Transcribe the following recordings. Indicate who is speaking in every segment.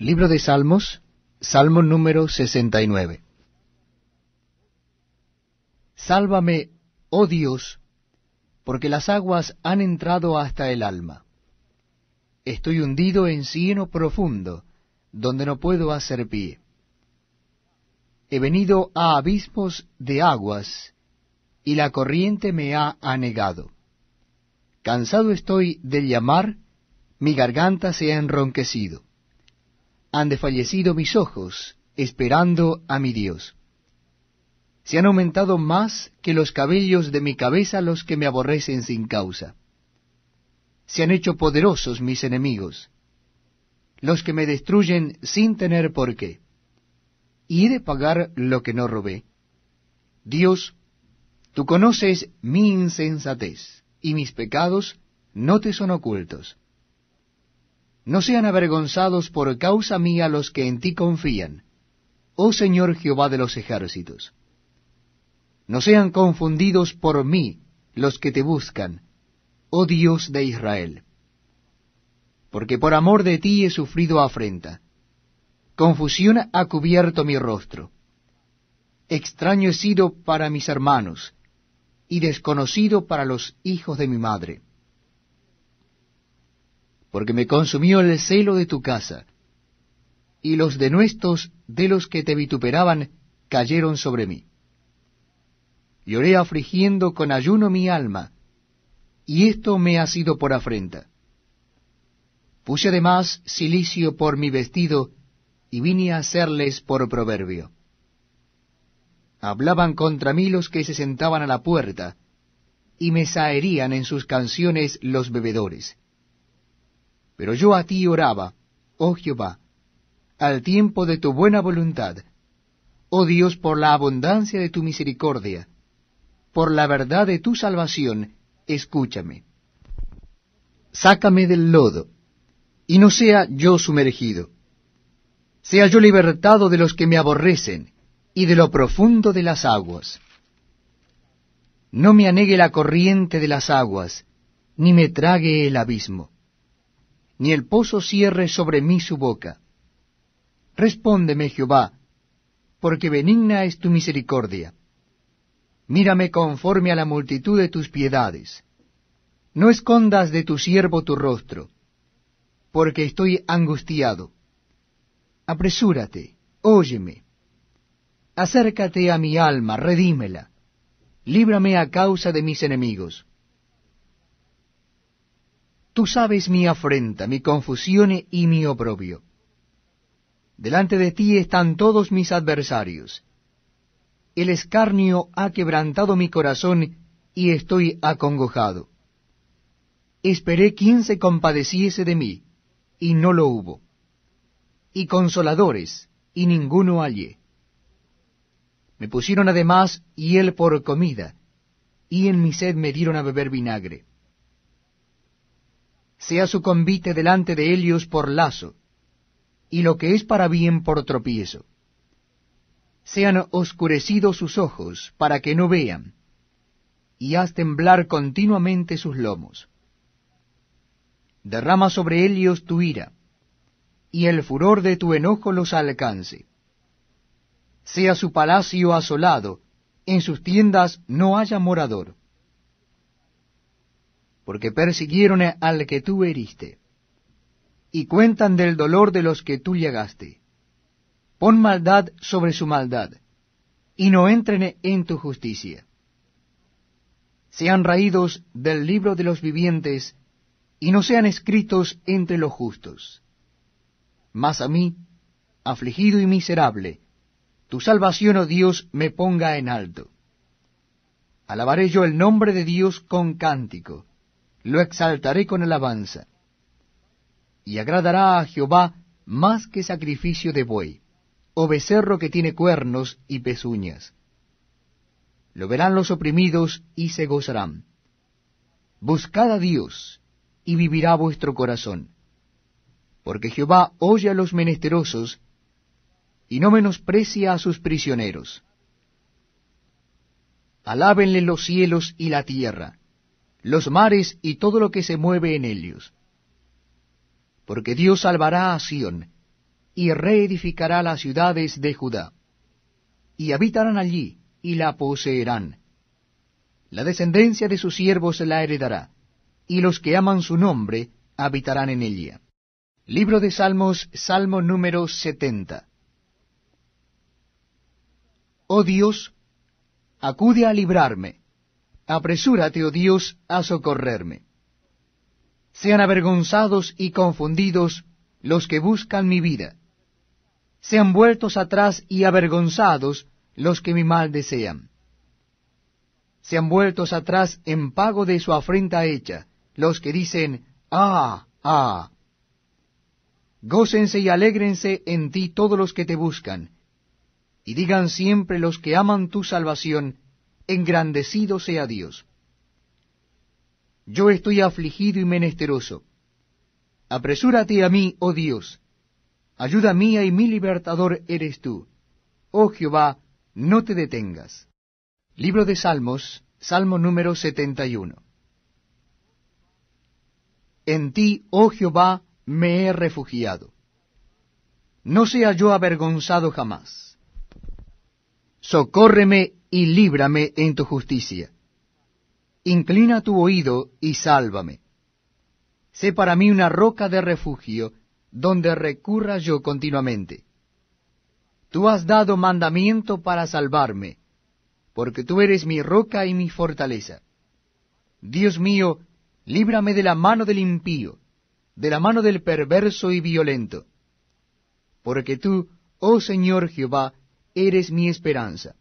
Speaker 1: Libro de Salmos, Salmo número 69. Sálvame, oh Dios, porque las aguas han entrado hasta el alma. Estoy hundido en cielo profundo, donde no puedo hacer pie. He venido a abismos de aguas, y la corriente me ha anegado. Cansado estoy del llamar, mi garganta se ha enronquecido han desfallecido mis ojos, esperando a mi Dios. Se han aumentado más que los cabellos de mi cabeza los que me aborrecen sin causa. Se han hecho poderosos mis enemigos, los que me destruyen sin tener por qué. Y he de pagar lo que no robé. Dios, tú conoces mi insensatez, y mis pecados no te son ocultos. No sean avergonzados por causa mía los que en ti confían, oh Señor Jehová de los ejércitos. No sean confundidos por mí los que te buscan, oh Dios de Israel. Porque por amor de ti he sufrido afrenta. Confusión ha cubierto mi rostro. Extraño he sido para mis hermanos, y desconocido para los hijos de mi madre porque me consumió el celo de tu casa, y los denuestos de los que te vituperaban cayeron sobre mí. Lloré afligiendo con ayuno mi alma, y esto me ha sido por afrenta. Puse además silicio por mi vestido, y vine a hacerles por proverbio. Hablaban contra mí los que se sentaban a la puerta, y me zaherían en sus canciones los bebedores. Pero yo a ti oraba, oh Jehová, al tiempo de tu buena voluntad, oh Dios, por la abundancia de tu misericordia, por la verdad de tu salvación, escúchame. Sácame del lodo, y no sea yo sumergido. Sea yo libertado de los que me aborrecen, y de lo profundo de las aguas. No me anegue la corriente de las aguas, ni me trague el abismo ni el pozo cierre sobre mí su boca. Respóndeme, Jehová, porque benigna es tu misericordia. Mírame conforme a la multitud de tus piedades. No escondas de tu siervo tu rostro, porque estoy angustiado. Apresúrate, óyeme. Acércate a mi alma, redímela. Líbrame a causa de mis enemigos. Tú sabes mi afrenta, mi confusión y mi oprobio. Delante de ti están todos mis adversarios. El escarnio ha quebrantado mi corazón y estoy acongojado. Esperé quien se compadeciese de mí, y no lo hubo. Y consoladores, y ninguno hallé. Me pusieron además hiel por comida, y en mi sed me dieron a beber vinagre sea su convite delante de Helios por lazo, y lo que es para bien por tropiezo. Sean oscurecidos sus ojos, para que no vean, y haz temblar continuamente sus lomos. Derrama sobre ellos tu ira, y el furor de tu enojo los alcance. Sea su palacio asolado, en sus tiendas no haya morador porque persiguieron al que tú heriste, y cuentan del dolor de los que tú llegaste. Pon maldad sobre su maldad, y no entren en tu justicia. Sean raídos del libro de los vivientes, y no sean escritos entre los justos. Mas a mí, afligido y miserable, tu salvación, oh Dios, me ponga en alto. Alabaré yo el nombre de Dios con cántico lo exaltaré con alabanza. Y agradará a Jehová más que sacrificio de buey, o becerro que tiene cuernos y pezuñas. Lo verán los oprimidos y se gozarán. Buscad a Dios, y vivirá vuestro corazón. Porque Jehová oye a los menesterosos, y no menosprecia a sus prisioneros. Alábenle los cielos y la tierra los mares y todo lo que se mueve en ellos. Porque Dios salvará a Sión, y reedificará las ciudades de Judá, y habitarán allí, y la poseerán. La descendencia de sus siervos la heredará, y los que aman su nombre habitarán en ella. Libro de Salmos, Salmo número 70. Oh Dios, acude a librarme apresúrate, oh Dios, a socorrerme. Sean avergonzados y confundidos los que buscan mi vida. Sean vueltos atrás y avergonzados los que mi mal desean. Sean vueltos atrás en pago de su afrenta hecha, los que dicen, Ah, ah. Gócense y alégrense en ti todos los que te buscan, y digan siempre los que aman tu salvación, engrandecido sea Dios. Yo estoy afligido y menesteroso. Apresúrate a mí, oh Dios. Ayuda mía y mi libertador eres tú. Oh Jehová, no te detengas. Libro de Salmos, Salmo número 71. En ti, oh Jehová, me he refugiado. No sea yo avergonzado jamás. Socórreme, y líbrame en tu justicia. Inclina tu oído y sálvame. Sé para mí una roca de refugio, donde recurra yo continuamente. Tú has dado mandamiento para salvarme, porque tú eres mi roca y mi fortaleza. Dios mío, líbrame de la mano del impío, de la mano del perverso y violento, porque tú, oh Señor Jehová, eres mi esperanza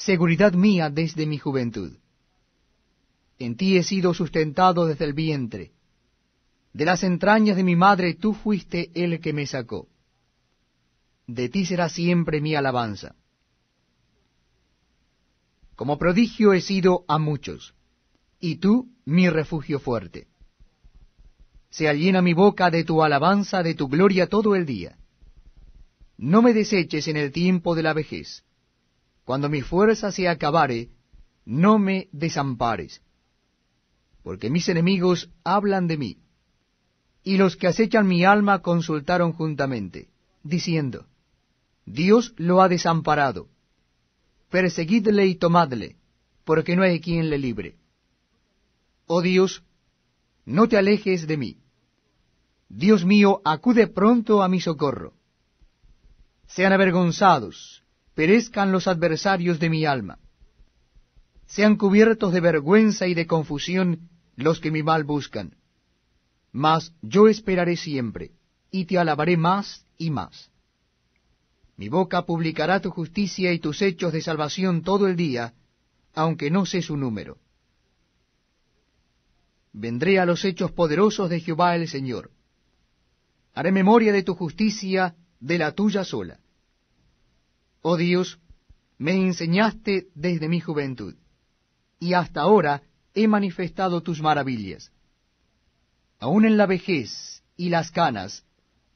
Speaker 1: seguridad mía desde mi juventud. En ti he sido sustentado desde el vientre. De las entrañas de mi madre tú fuiste el que me sacó. De ti será siempre mi alabanza. Como prodigio he sido a muchos, y tú mi refugio fuerte. Se llena mi boca de tu alabanza, de tu gloria todo el día. No me deseches en el tiempo de la vejez cuando mi fuerza se acabare, no me desampares, porque mis enemigos hablan de mí, y los que acechan mi alma consultaron juntamente, diciendo, Dios lo ha desamparado, perseguidle y tomadle, porque no hay quien le libre. Oh Dios, no te alejes de mí. Dios mío, acude pronto a mi socorro. Sean avergonzados perezcan los adversarios de mi alma. Sean cubiertos de vergüenza y de confusión los que mi mal buscan. Mas yo esperaré siempre, y te alabaré más y más. Mi boca publicará tu justicia y tus hechos de salvación todo el día, aunque no sé su número. Vendré a los hechos poderosos de Jehová el Señor. Haré memoria de tu justicia, de la tuya sola Oh Dios, me enseñaste desde mi juventud, y hasta ahora he manifestado tus maravillas. Aún en la vejez y las canas,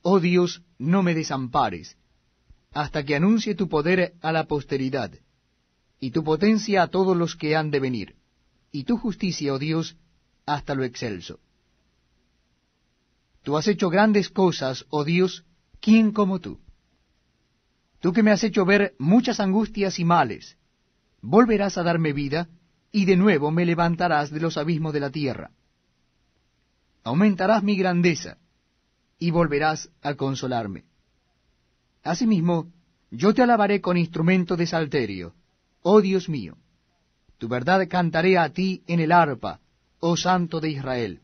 Speaker 1: oh Dios, no me desampares, hasta que anuncie tu poder a la posteridad, y tu potencia a todos los que han de venir, y tu justicia, oh Dios, hasta lo excelso. Tú has hecho grandes cosas, oh Dios, ¿quién como tú? tú que me has hecho ver muchas angustias y males, volverás a darme vida, y de nuevo me levantarás de los abismos de la tierra. Aumentarás mi grandeza, y volverás a consolarme. Asimismo, yo te alabaré con instrumento de salterio, oh Dios mío. Tu verdad cantaré a ti en el arpa, oh Santo de Israel.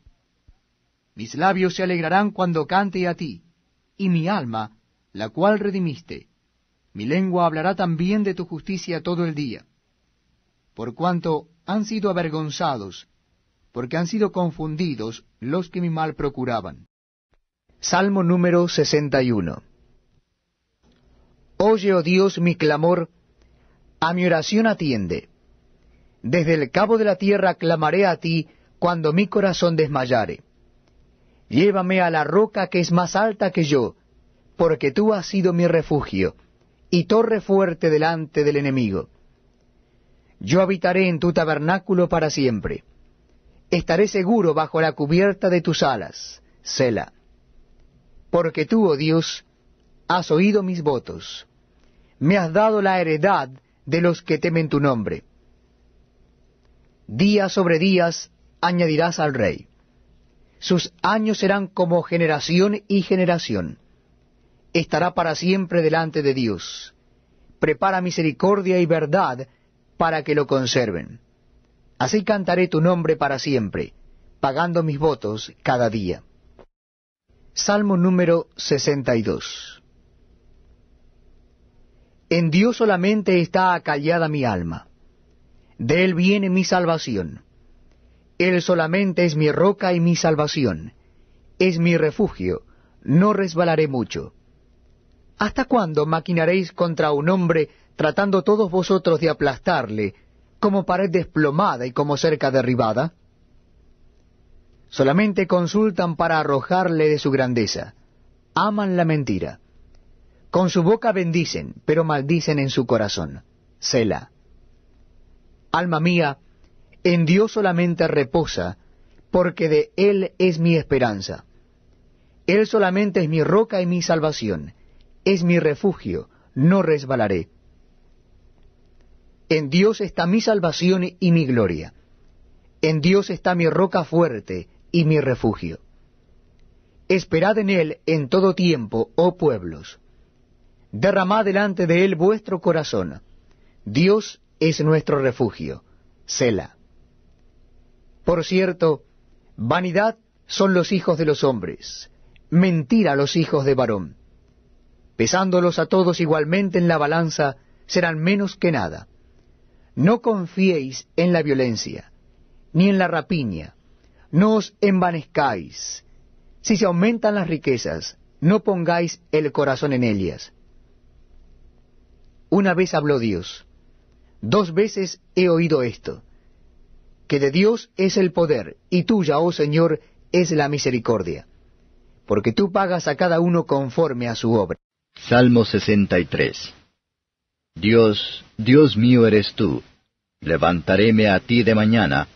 Speaker 1: Mis labios se alegrarán cuando cante a ti, y mi alma, la cual redimiste, mi lengua hablará también de tu justicia todo el día, por cuanto han sido avergonzados, porque han sido confundidos los que mi mal procuraban. Salmo número 61 Oye, oh Dios, mi clamor, a mi oración atiende. Desde el cabo de la tierra clamaré a ti cuando mi corazón desmayare. Llévame a la roca que es más alta que yo, porque tú has sido mi refugio y torre fuerte delante del enemigo. Yo habitaré en tu tabernáculo para siempre. Estaré seguro bajo la cubierta de tus alas, Sela. Porque tú, oh Dios, has oído mis votos. Me has dado la heredad de los que temen tu nombre. Día sobre días añadirás al rey. Sus años serán como generación y generación estará para siempre delante de Dios. Prepara misericordia y verdad para que lo conserven. Así cantaré tu nombre para siempre, pagando mis votos cada día. Salmo número 62. En Dios solamente está acallada mi alma. De Él viene mi salvación. Él solamente es mi roca y mi salvación. Es mi refugio. No resbalaré mucho. ¿Hasta cuándo maquinaréis contra un hombre tratando todos vosotros de aplastarle, como pared desplomada y como cerca derribada? Solamente consultan para arrojarle de su grandeza. Aman la mentira. Con su boca bendicen, pero maldicen en su corazón. Sela. Alma mía, en Dios solamente reposa, porque de Él es mi esperanza. Él solamente es mi roca y mi salvación es mi refugio, no resbalaré. En Dios está mi salvación y mi gloria. En Dios está mi roca fuerte y mi refugio. Esperad en Él en todo tiempo, oh pueblos. Derramad delante de Él vuestro corazón. Dios es nuestro refugio. Sela. Por cierto, vanidad son los hijos de los hombres, mentira los hijos de varón pesándolos a todos igualmente en la balanza, serán menos que nada. No confiéis en la violencia, ni en la rapiña, no os envanezcáis. Si se aumentan las riquezas, no pongáis el corazón en ellas. Una vez habló Dios, dos veces he oído esto, que de Dios es el poder, y tuya, oh Señor, es la misericordia, porque tú pagas a cada uno conforme a su obra. Salmo
Speaker 2: 63 Dios, Dios mío eres tú, levantaréme a ti de mañana,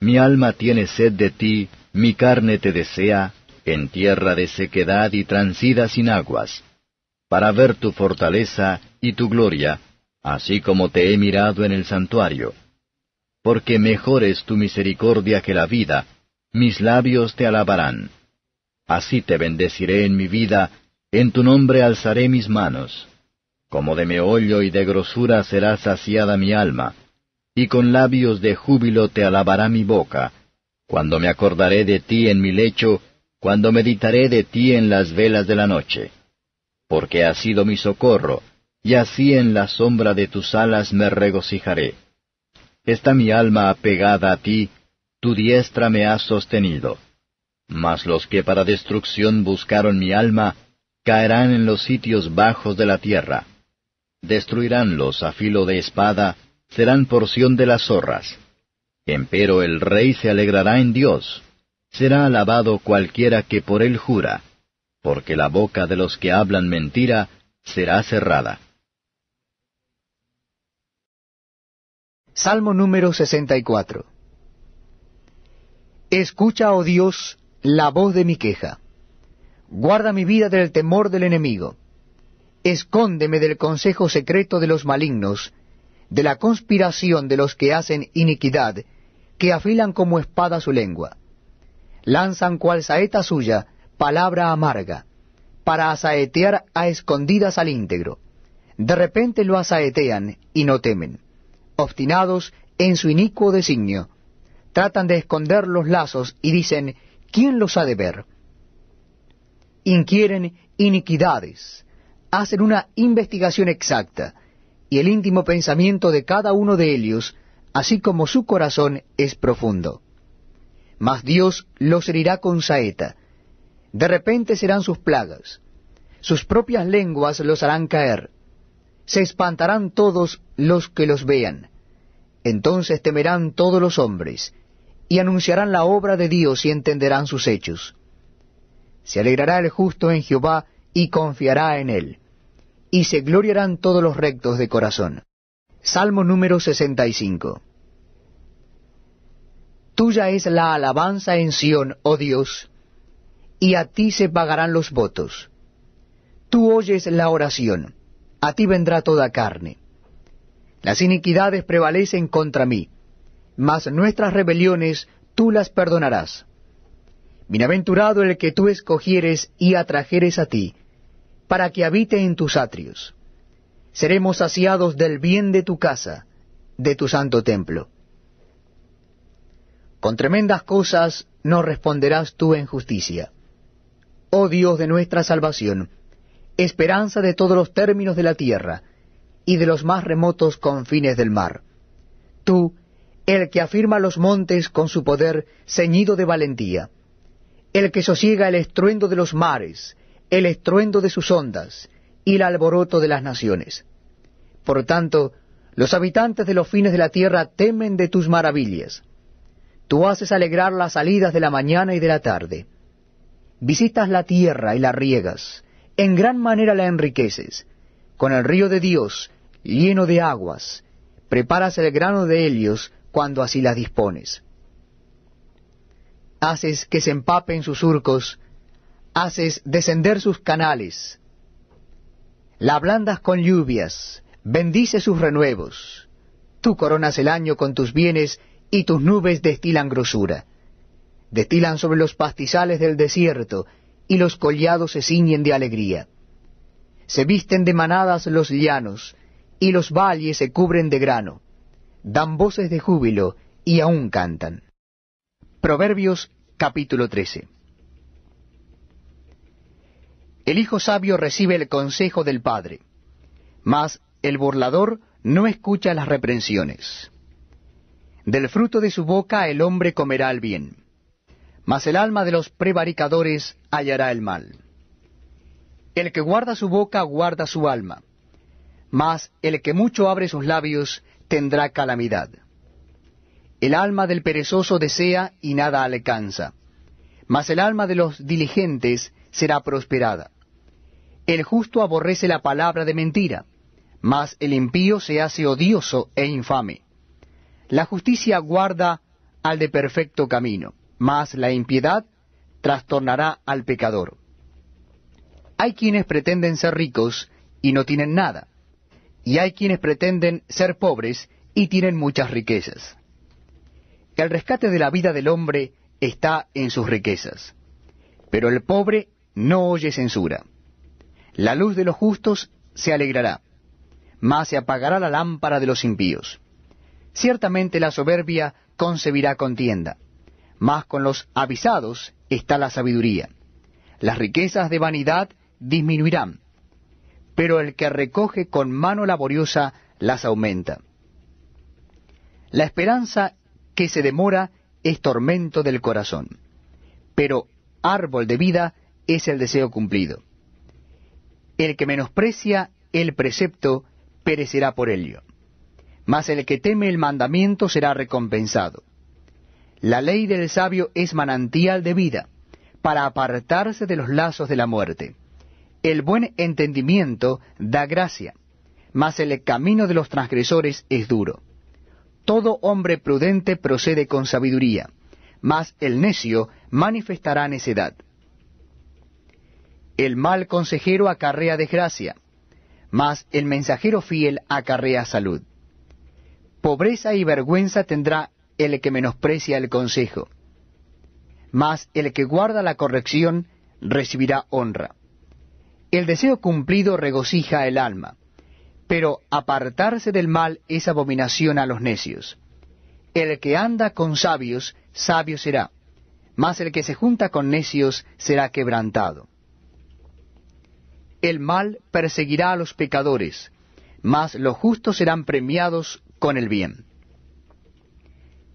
Speaker 2: mi alma tiene sed de ti, mi carne te desea, en tierra de sequedad y transida sin aguas, para ver tu fortaleza y tu gloria, así como te he mirado en el santuario. Porque mejor es tu misericordia que la vida, mis labios te alabarán. Así te bendeciré en mi vida, en tu nombre alzaré mis manos. Como de meollo y de grosura será saciada mi alma, y con labios de júbilo te alabará mi boca, cuando me acordaré de ti en mi lecho, cuando meditaré de ti en las velas de la noche. Porque has sido mi socorro, y así en la sombra de tus alas me regocijaré. Está mi alma apegada a ti, tu diestra me ha sostenido. Mas los que para destrucción buscaron mi alma, caerán en los sitios bajos de la tierra. Destruiránlos a filo de espada, serán porción de las zorras. Empero el rey se alegrará en Dios. Será alabado cualquiera que por él jura, porque la boca de los que hablan mentira será cerrada.
Speaker 1: Salmo número 64 Escucha, oh Dios, la voz de mi queja Guarda mi vida del temor del enemigo. Escóndeme del consejo secreto de los malignos, de la conspiración de los que hacen iniquidad, que afilan como espada su lengua. Lanzan cual saeta suya palabra amarga, para asaetear a escondidas al íntegro. De repente lo asaetean y no temen. Obstinados en su inicuo designio, tratan de esconder los lazos y dicen, ¿quién los ha de ver? inquieren iniquidades, hacen una investigación exacta, y el íntimo pensamiento de cada uno de ellos, así como su corazón, es profundo. Mas Dios los herirá con saeta, de repente serán sus plagas, sus propias lenguas los harán caer, se espantarán todos los que los vean, entonces temerán todos los hombres, y anunciarán la obra de Dios y entenderán sus hechos se alegrará el justo en Jehová y confiará en él. Y se gloriarán todos los rectos de corazón. Salmo número 65. Tuya es la alabanza en Sión, oh Dios, y a ti se pagarán los votos. Tú oyes la oración, a ti vendrá toda carne. Las iniquidades prevalecen contra mí, mas nuestras rebeliones tú las perdonarás. Bienaventurado el que tú escogieres y atrajeres a ti, para que habite en tus atrios. Seremos saciados del bien de tu casa, de tu santo templo. Con tremendas cosas nos responderás tú en justicia. Oh Dios de nuestra salvación, esperanza de todos los términos de la tierra y de los más remotos confines del mar. Tú, el que afirma los montes con su poder ceñido de valentía el que sosiega el estruendo de los mares, el estruendo de sus ondas, y el alboroto de las naciones. Por tanto, los habitantes de los fines de la tierra temen de tus maravillas. Tú haces alegrar las salidas de la mañana y de la tarde. Visitas la tierra y la riegas, en gran manera la enriqueces. Con el río de Dios, lleno de aguas, preparas el grano de Helios cuando así las dispones haces que se empapen sus surcos, haces descender sus canales, la ablandas con lluvias, bendice sus renuevos, tú coronas el año con tus bienes y tus nubes destilan grosura, destilan sobre los pastizales del desierto y los collados se ciñen de alegría, se visten de manadas los llanos y los valles se cubren de grano, dan voces de júbilo y aún cantan. Proverbios capítulo 13. El hijo sabio recibe el consejo del padre, mas el burlador no escucha las reprensiones. Del fruto de su boca el hombre comerá el bien, mas el alma de los prevaricadores hallará el mal. El que guarda su boca guarda su alma, mas el que mucho abre sus labios tendrá calamidad. El alma del perezoso desea y nada alcanza, mas el alma de los diligentes será prosperada. El justo aborrece la palabra de mentira, mas el impío se hace odioso e infame. La justicia guarda al de perfecto camino, mas la impiedad trastornará al pecador. Hay quienes pretenden ser ricos y no tienen nada, y hay quienes pretenden ser pobres y tienen muchas riquezas el rescate de la vida del hombre está en sus riquezas. Pero el pobre no oye censura. La luz de los justos se alegrará, mas se apagará la lámpara de los impíos. Ciertamente la soberbia concebirá contienda, mas con los avisados está la sabiduría. Las riquezas de vanidad disminuirán, pero el que recoge con mano laboriosa las aumenta. La esperanza que se demora es tormento del corazón, pero árbol de vida es el deseo cumplido. El que menosprecia el precepto perecerá por ello, mas el que teme el mandamiento será recompensado. La ley del sabio es manantial de vida, para apartarse de los lazos de la muerte. El buen entendimiento da gracia, mas el camino de los transgresores es duro. Todo hombre prudente procede con sabiduría, mas el necio manifestará necedad. El mal consejero acarrea desgracia, mas el mensajero fiel acarrea salud. Pobreza y vergüenza tendrá el que menosprecia el consejo, mas el que guarda la corrección recibirá honra. El deseo cumplido regocija el alma, pero apartarse del mal es abominación a los necios. El que anda con sabios, sabio será, mas el que se junta con necios será quebrantado. El mal perseguirá a los pecadores, mas los justos serán premiados con el bien.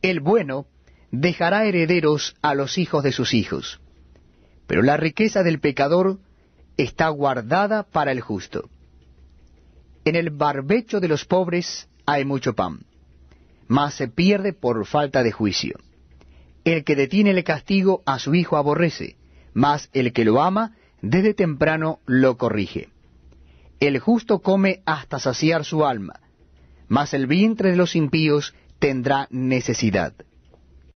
Speaker 1: El bueno dejará herederos a los hijos de sus hijos, pero la riqueza del pecador está guardada para el justo. En el barbecho de los pobres hay mucho pan, mas se pierde por falta de juicio. El que detiene el castigo a su hijo aborrece, mas el que lo ama desde temprano lo corrige. El justo come hasta saciar su alma, mas el vientre de los impíos tendrá necesidad.